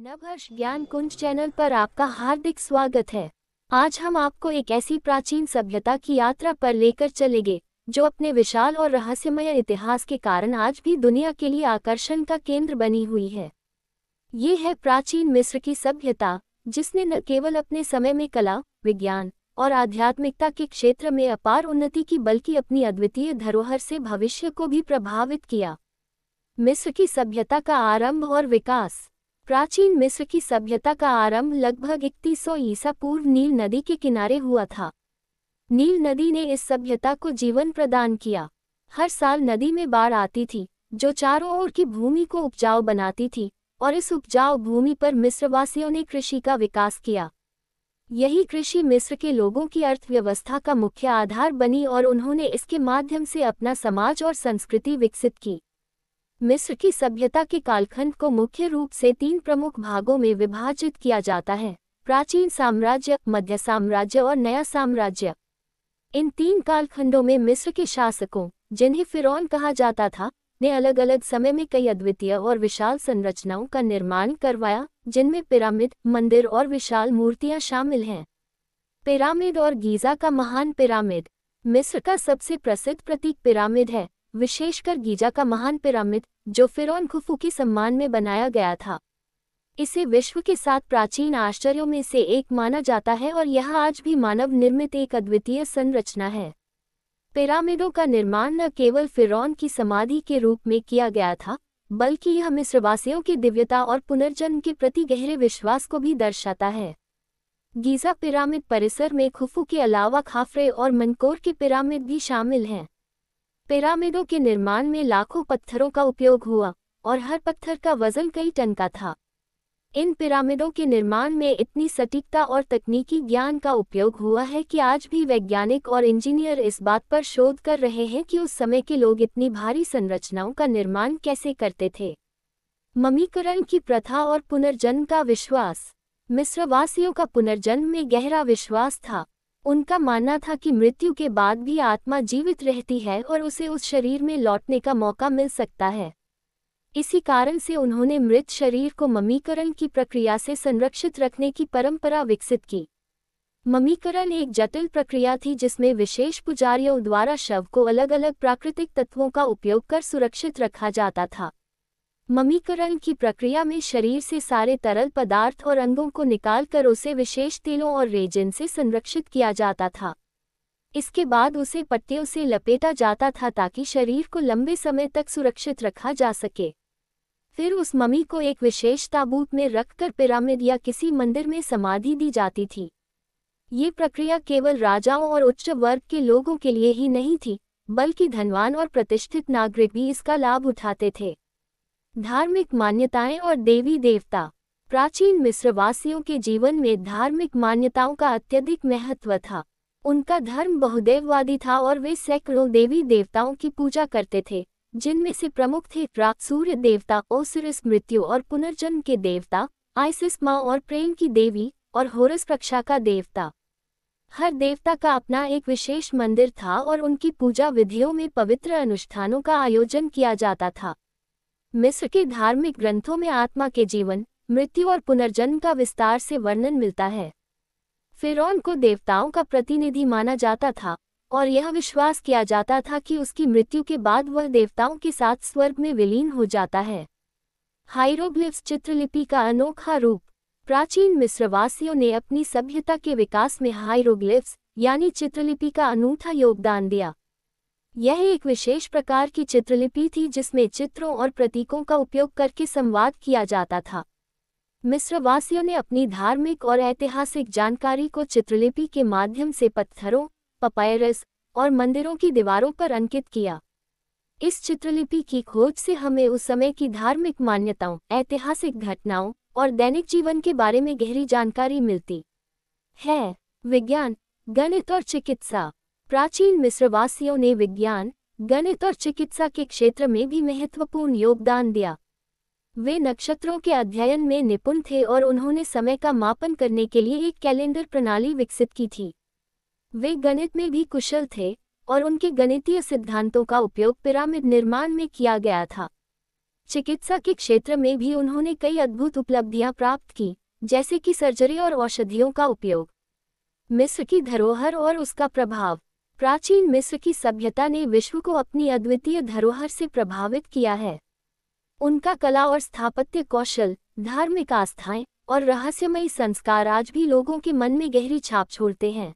नवहर्ष ज्ञान कुंज चैनल पर आपका हार्दिक स्वागत है आज हम आपको एक ऐसी प्राचीन सभ्यता की यात्रा पर लेकर चलेंगे जो अपने विशाल और रहस्यमय इतिहास के कारण आज भी दुनिया के लिए आकर्षण का केंद्र बनी हुई है ये है प्राचीन मिस्र की सभ्यता जिसने न केवल अपने समय में कला विज्ञान और आध्यात्मिकता के क्षेत्र में अपार उन्नति की बल्कि अपनी अद्वितीय धरोहर से भविष्य को भी प्रभावित किया मिस्र की सभ्यता का आरंभ और विकास प्राचीन मिस्र की सभ्यता का आरंभ लगभग इकतीस सौ ईसा पूर्व नील नदी के किनारे हुआ था नील नदी ने इस सभ्यता को जीवन प्रदान किया हर साल नदी में बाढ़ आती थी जो चारों ओर की भूमि को उपजाऊ बनाती थी और इस उपजाऊ भूमि पर मिस्रवासियों ने कृषि का विकास किया यही कृषि मिस्र के लोगों की अर्थव्यवस्था का मुख्य आधार बनी और उन्होंने इसके माध्यम से अपना समाज और संस्कृति विकसित की मिस्र की सभ्यता के कालखंड को मुख्य रूप से तीन प्रमुख भागों में विभाजित किया जाता है प्राचीन साम्राज्य मध्य साम्राज्य और नया साम्राज्य इन तीन कालखंडों में मिस्र के शासकों जिन्हें फिरौन कहा जाता था ने अलग अलग समय में कई अद्वितीय और विशाल संरचनाओं का निर्माण करवाया जिनमें पिरामिड मंदिर और विशाल मूर्तियां शामिल हैं पिरामिड और गीजा का महान पिरामिड मिस्र का सबसे प्रसिद्ध प्रतीक पिरामिड है विशेषकर गीजा का महान पिरामिड जो फिरौन खुफू के सम्मान में बनाया गया था इसे विश्व के साथ प्राचीन आश्चर्यों में से एक माना जाता है और यह आज भी मानव निर्मित एक अद्वितीय संरचना है पिरामिडों का निर्माण न केवल फिरौन की समाधि के रूप में किया गया था बल्कि यह मिस्रवासियों की दिव्यता और पुनर्जन्म के प्रति गहरे विश्वास को भी दर्शाता है गीजा पिरामिड परिसर में खुफू के अलावा खाफरे और मनकोर के पिरामिड भी शामिल हैं पिरामिडों के निर्माण में लाखों पत्थरों का उपयोग हुआ और हर पत्थर का वजन कई टन का था इन पिरामिडों के निर्माण में इतनी सटीकता और तकनीकी ज्ञान का उपयोग हुआ है कि आज भी वैज्ञानिक और इंजीनियर इस बात पर शोध कर रहे हैं कि उस समय के लोग इतनी भारी संरचनाओं का निर्माण कैसे करते थे ममीकरण की प्रथा और पुनर्जन्म का विश्वास मिस्रवासियों का पुनर्जन्म में गहरा विश्वास था उनका मानना था कि मृत्यु के बाद भी आत्मा जीवित रहती है और उसे उस शरीर में लौटने का मौका मिल सकता है इसी कारण से उन्होंने मृत शरीर को ममीकरण की प्रक्रिया से संरक्षित रखने की परंपरा विकसित की ममीकरण एक जटिल प्रक्रिया थी जिसमें विशेष पुजारियों द्वारा शव को अलग अलग प्राकृतिक तत्वों का उपयोग कर सुरक्षित रखा जाता था ममीकरण की प्रक्रिया में शरीर से सारे तरल पदार्थ और अंगों को निकालकर उसे विशेष तेलों और रेजन से संरक्षित किया जाता था इसके बाद उसे पट्टियों से लपेटा जाता था ताकि शरीर को लंबे समय तक सुरक्षित रखा जा सके फिर उस ममी को एक विशेष ताबूत में रखकर पिरामिड या किसी मंदिर में समाधि दी जाती थी ये प्रक्रिया केवल राजाओं और उच्च वर्ग के लोगों के लिए ही नहीं थी बल्कि धनवान और प्रतिष्ठित नागरिक भी इसका लाभ उठाते थे धार्मिक मान्यताएं और देवी देवता प्राचीन मिस्रवासियों के जीवन में धार्मिक मान्यताओं का अत्यधिक महत्व था उनका धर्म बहुदेववादी था और वे सैकड़ों देवी देवताओं की पूजा करते थे जिनमें से प्रमुख थे सूर्य देवता ओसिरिस मृत्यु और पुनर्जन्म के देवता आइसिस माँ और प्रेम की देवी और होरस रक्षा का देवता हर देवता का अपना एक विशेष मंदिर था और उनकी पूजा विधियों में पवित्र अनुष्ठानों का आयोजन किया जाता था मिस्र के धार्मिक ग्रंथों में आत्मा के जीवन मृत्यु और पुनर्जन्म का विस्तार से वर्णन मिलता है फिरौन को देवताओं का प्रतिनिधि माना जाता था और यह विश्वास किया जाता था कि उसकी मृत्यु के बाद वह देवताओं के साथ स्वर्ग में विलीन हो जाता है हाइरोग्लिफ्स चित्रलिपि का अनोखा रूप प्राचीन मिस्रवासियों ने अपनी सभ्यता के विकास में हाइरोग्लिफ्स यानी चित्रलिपि का अनूठा योगदान दिया यह एक विशेष प्रकार की चित्रलिपि थी जिसमें चित्रों और प्रतीकों का उपयोग करके संवाद किया जाता था मिस्रवासियों ने अपनी धार्मिक और ऐतिहासिक जानकारी को चित्रलिपि के माध्यम से पत्थरों पपायरस और मंदिरों की दीवारों पर अंकित किया इस चित्रलिपि की खोज से हमें उस समय की धार्मिक मान्यताओं ऐतिहासिक घटनाओं और दैनिक जीवन के बारे में गहरी जानकारी मिलती है विज्ञान गणित और चिकित्सा प्राचीन मिस्रवासियों ने विज्ञान गणित और चिकित्सा के क्षेत्र में भी महत्वपूर्ण योगदान दिया वे नक्षत्रों के अध्ययन में निपुण थे और उन्होंने समय का मापन करने के लिए एक कैलेंडर प्रणाली विकसित की थी वे गणित में भी कुशल थे और उनके गणितीय सिद्धांतों का उपयोग पिरामिड निर्माण में किया गया था चिकित्सा के क्षेत्र में भी उन्होंने कई अद्भुत उपलब्धियां प्राप्त की जैसे कि सर्जरी और औषधियों का उपयोग मिस्र की धरोहर और उसका प्रभाव प्राचीन मिस्र की सभ्यता ने विश्व को अपनी अद्वितीय धरोहर से प्रभावित किया है उनका कला और स्थापत्य कौशल धार्मिक आस्थाएं और रहस्यमयी संस्कार आज भी लोगों के मन में गहरी छाप छोड़ते हैं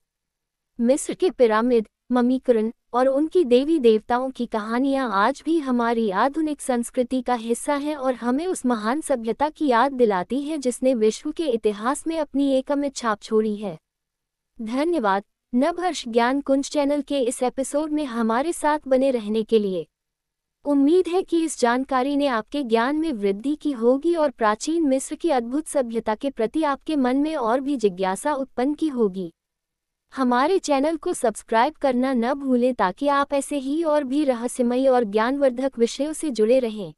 मिस्र के पिरामिड ममीकरण और उनकी देवी देवताओं की कहानियां आज भी हमारी आधुनिक संस्कृति का हिस्सा हैं और हमें उस महान सभ्यता की याद दिलाती है जिसने विश्व के इतिहास में अपनी एक अमित छाप छोड़ी है धन्यवाद नभर्ष ज्ञान कुंज चैनल के इस एपिसोड में हमारे साथ बने रहने के लिए उम्मीद है कि इस जानकारी ने आपके ज्ञान में वृद्धि की होगी और प्राचीन मिस्र की अद्भुत सभ्यता के प्रति आपके मन में और भी जिज्ञासा उत्पन्न की होगी हमारे चैनल को सब्सक्राइब करना न भूलें ताकि आप ऐसे ही और भी रहस्यमयी और ज्ञानवर्धक विषयों से जुड़े रहें